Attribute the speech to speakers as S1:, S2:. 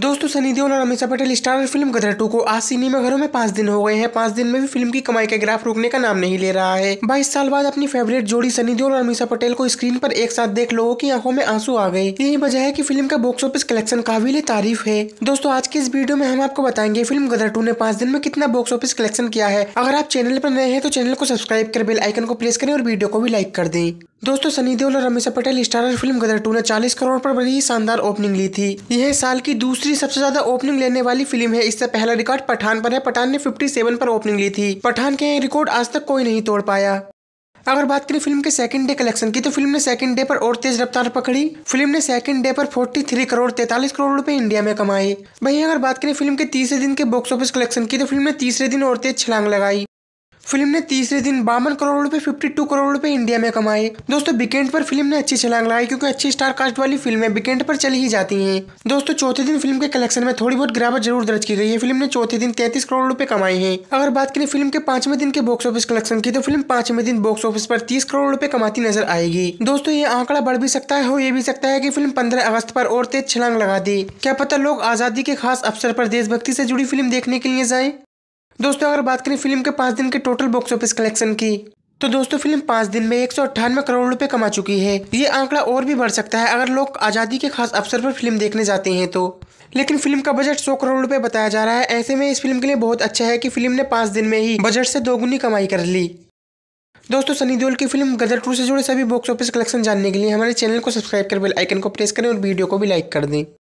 S1: दोस्तों सनी देओल और Amisha Patel starrer film Gadar two को आज सिनेमा घरों में पांच दिन हो गए हैं पांच दिन में भी फिल्म की कमाई का ग्राफ रुकने का नाम नहीं ले रहा है बाईस साल बाद अपनी फेवरेट जोड़ी सनी देओल और अमीषा पटेल को स्क्रीन पर एक साथ देख लोगों की आंखों में आंसू आ गए यही वजह है की फिल्म का बॉक्स ऑफिस कलेक्शन काबिल तारीफ है दोस्तों आज के इस वीडियो में हम आपको बताएंगे फिल्म गदर टू ने पांच दिन में कितना बॉक्स ऑफिस कलेक्शन किया है अगर आप चैनल पर नए हैं तो चैनल को सब्सक्राइब कर बेल आइकन को प्रेस करें और वीडियो को भी लाइक कर दें दोस्तों सनी देओल और हमेशा Patel starrer film Gadar two ने 40 करोड़ पर बड़ी शानदार ओपनिंग ली थी यह साल की दूसरी सबसे ज्यादा ओपनिंग लेने वाली फिल्म है इससे पहला रिकॉर्ड पठान पर है पठान ने 57 पर ओपनिंग ली थी पठान के रिकॉर्ड आज तक कोई नहीं तोड़ पाया अगर बात करें फिल्म के सेकंड डे कलेक्शन की तो फिल्म ने सेकंड डे पर और तेज रफ्तार पकड़ी फिल्म ने सेकंड डे पर 43 करोड़ तैतालीस करोड़ रुपए इंडिया में कमाए वहीं अगर बात करें फिल्म के तीसरे दिन के बॉक्स ऑफिस कलेक्शन की तो फिल्म ने तीसरे दिन और तेज छलांग लगाई फिल्म ने तीसरे दिन बावन करोड़ रुपए 52 करोड़ रुपए इंडिया में कमाए दोस्तों वीकेंड पर फिल्म ने अच्छी छलांग लगाई क्योंकि अच्छी स्टार कास्ट वाली फिल्में वीकेंड पर चली ही जाती हैं दोस्तों चौथे दिन फिल्म के कलेक्शन में थोड़ी बहुत गिरावट जरूर दर्ज की गई है फिल्म ने चौथे दिन तैतीस करोड़ रूपये कमाए हैं अगर बात करें फिल्म के पांचवें दिन के बॉक्स ऑफिस कलेक्शन की तो फिल्म पांचवें दिन बॉक्स ऑफिस पर तीस करोड़ रुपए कमाती नजर आएगी दोस्तों ये आंकड़ा बढ़ भी सकता है और ये भी सकता है की फिल्म पंद्रह अगस्त पर और तेज छलांग लगा दी क्या पता लोग आजादी के खास अवसर पर देशभक्ति से जुड़ी फिल्म देखने के लिए जाए दोस्तों अगर बात करें फिल्म के पांच दिन के टोटल बॉक्स ऑफिस कलेक्शन की तो दोस्तों फिल्म पाँच दिन में एक करोड़ रुपए कमा चुकी है ये आंकड़ा और भी बढ़ सकता है अगर लोग आज़ादी के खास अवसर पर फिल्म देखने जाते हैं तो लेकिन फिल्म का बजट 100 करोड़ रुपए बताया जा रहा है ऐसे में इस फिल्म के लिए बहुत अच्छा है कि फिल्म ने पांच दिन में ही बजट से दोगुनी कमाई कर ली दोस्तों सनी देओल की फिल्म गदर टू से जुड़े सभी बॉक्स ऑफिस कलेक्शन जानने के लिए हमारे चैनल को सब्सक्राइब कर बेल आइकन को प्रेस करें और वीडियो को भी लाइक कर दें